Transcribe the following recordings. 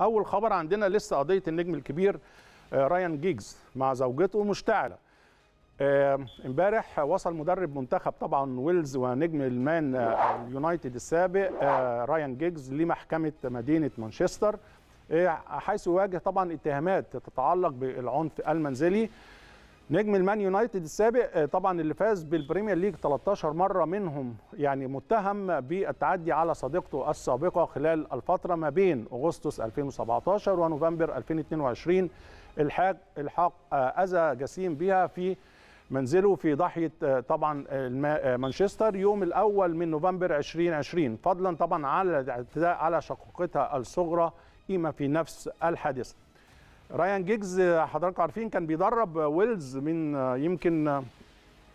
اول خبر عندنا لسه قضيه النجم الكبير آه، رايان جيجز مع زوجته مشتعله آه، امبارح وصل مدرب منتخب طبعا ويلز ونجم المان اليونايتد آه، السابق رايان جيجز لمحكمه مدينه مانشستر حيث يواجه طبعا اتهامات تتعلق بالعنف المنزلي نجم المان يونايتد السابق آه، طبعا اللي فاز بالبريمير ليج 13 مره منهم يعني متهم بالتعدي على صديقته السابقه خلال الفتره ما بين اغسطس 2017 ونوفمبر 2022 الحاق الحاق آه، اذى جسيم بها في منزله في ضاحيه آه، طبعا مانشستر يوم الاول من نوفمبر 2020 فضلا طبعا على الاعتداء على شقيقتها الصغرى قيمه في نفس الحادثه رايان جيجز حضراتكم عارفين كان بيدرب ويلز من يمكن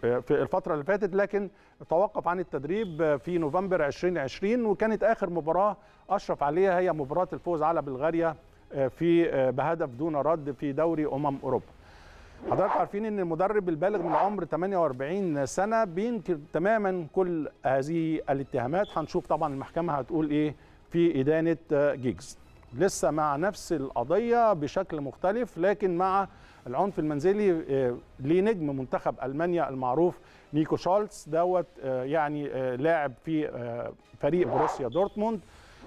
في الفترة اللي فاتت لكن توقف عن التدريب في نوفمبر 2020 وكانت آخر مباراة أشرف عليها هي مباراة الفوز على بلغاريا آه، في آه، بهدف دون رد في دوري أمم أوروبا. حضراتكم عارفين ان المدرب البالغ من العمر 48 سنه بينكر تماما كل هذه الاتهامات هنشوف طبعا المحكمه هتقول ايه في ادانه آه، جيجز لسه مع نفس القضية بشكل مختلف لكن مع العنف المنزلي آه، لنجم منتخب ألمانيا المعروف نيكو شالتس دوت آه، يعني آه، لاعب في فريق بروسيا دورتموند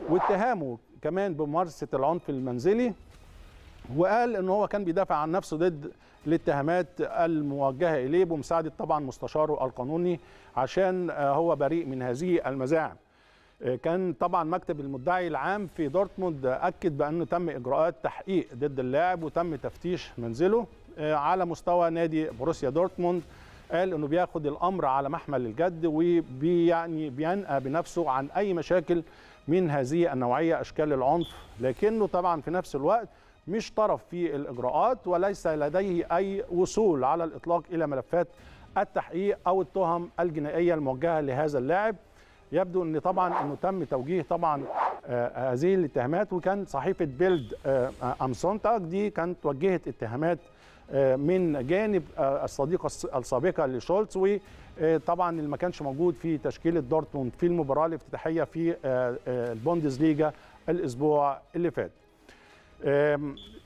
واتهامه كمان بممارسة العنف المنزلي وقال ان هو كان بيدافع عن نفسه ضد الاتهامات الموجهه اليه بمساعده طبعا مستشاره القانوني عشان هو بريء من هذه المزاعم آه، كان طبعا مكتب المدعي العام في دورتموند اكد بانه تم اجراءات تحقيق ضد اللاعب وتم تفتيش منزله آه، على مستوى نادي بروسيا دورتموند قال انه بياخد الامر على محمل الجد وبيعني بينأى بنفسه عن اي مشاكل من هذه النوعيه اشكال العنف لكنه طبعا في نفس الوقت مش طرف في الاجراءات وليس لديه اي وصول على الاطلاق الى ملفات التحقيق او التهم الجنائيه الموجهه لهذا اللاعب يبدو ان طبعا انه تم توجيه طبعا آه، آه، هذه الاتهامات وكان صحيفه بيلد ام آه، امسونتا دي كانت وجهت اتهامات من جانب الصديقه السابقه لشولتز وطبعا اللي ما كانش موجود في تشكيله دورتموند في المباراه الافتتاحيه في البوندسليغا الاسبوع اللي فات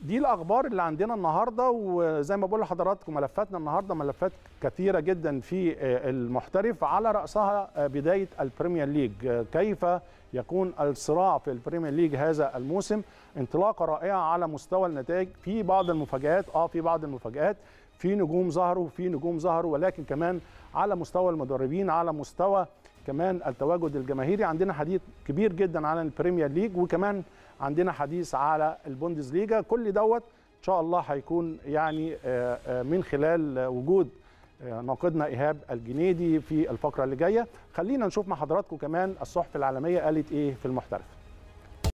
دي الاخبار اللي عندنا النهارده وزي ما بقول لحضراتكم ملفاتنا النهارده ملفات كثيره جدا في آه، المحترف على راسها آه، بدايه البريمير ليج آه، كيف يكون الصراع في البريمير ليج هذا الموسم انطلاقه رائعه على مستوى النتائج في بعض المفاجات اه في بعض المفاجات في نجوم ظهروا في نجوم ظهروا ولكن كمان على مستوى المدربين على مستوى كمان التواجد الجماهيري عندنا حديث كبير جدا على البريمير ليج وكمان عندنا حديث على البوندز ليجا كل دوت ان شاء الله هيكون يعني آه، آه، من خلال وجود آه، ناقدنا ايهاب الجنيدي في الفقره اللي جايه خلينا نشوف مع حضراتكم كمان الصحف العالميه قالت ايه في المحترف